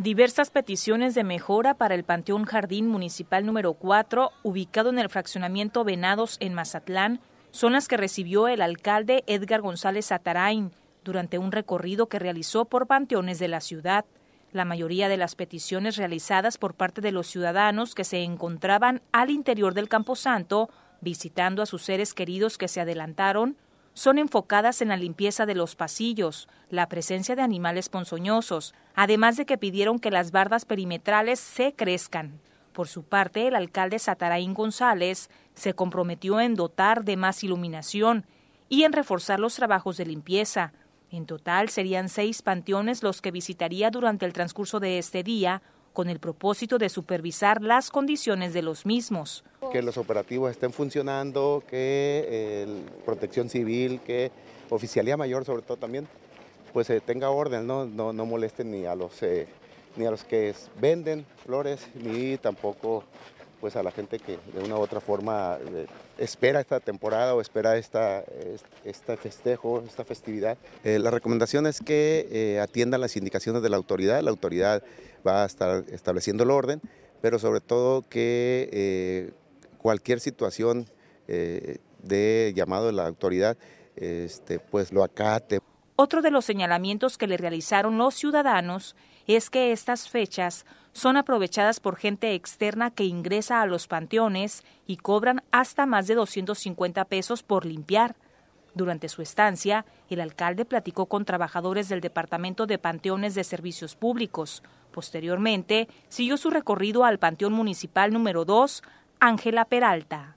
diversas peticiones de mejora para el Panteón Jardín Municipal número 4, ubicado en el fraccionamiento Venados en Mazatlán, son las que recibió el alcalde Edgar González Atarain durante un recorrido que realizó por panteones de la ciudad. La mayoría de las peticiones realizadas por parte de los ciudadanos que se encontraban al interior del Camposanto visitando a sus seres queridos que se adelantaron son enfocadas en la limpieza de los pasillos, la presencia de animales ponzoñosos, además de que pidieron que las bardas perimetrales se crezcan. Por su parte, el alcalde Sataraín González se comprometió en dotar de más iluminación y en reforzar los trabajos de limpieza. En total serían seis panteones los que visitaría durante el transcurso de este día con el propósito de supervisar las condiciones de los mismos que los operativos estén funcionando, que protección civil, que oficialía mayor sobre todo también, pues eh, tenga orden, ¿no? No, no molesten ni a los eh, ni a los que venden flores, ni tampoco pues a la gente que de una u otra forma eh, espera esta temporada o espera esta, este festejo, esta festividad. la recomendación es que atiendan las indicaciones de la autoridad, la autoridad va a estar estableciendo el orden, pero sobre todo que cualquier situación eh, de llamado de la autoridad, este, pues lo acate. Otro de los señalamientos que le realizaron los ciudadanos es que estas fechas son aprovechadas por gente externa que ingresa a los panteones y cobran hasta más de 250 pesos por limpiar. Durante su estancia, el alcalde platicó con trabajadores del Departamento de Panteones de Servicios Públicos. Posteriormente, siguió su recorrido al Panteón Municipal número 2, Ángela Peralta.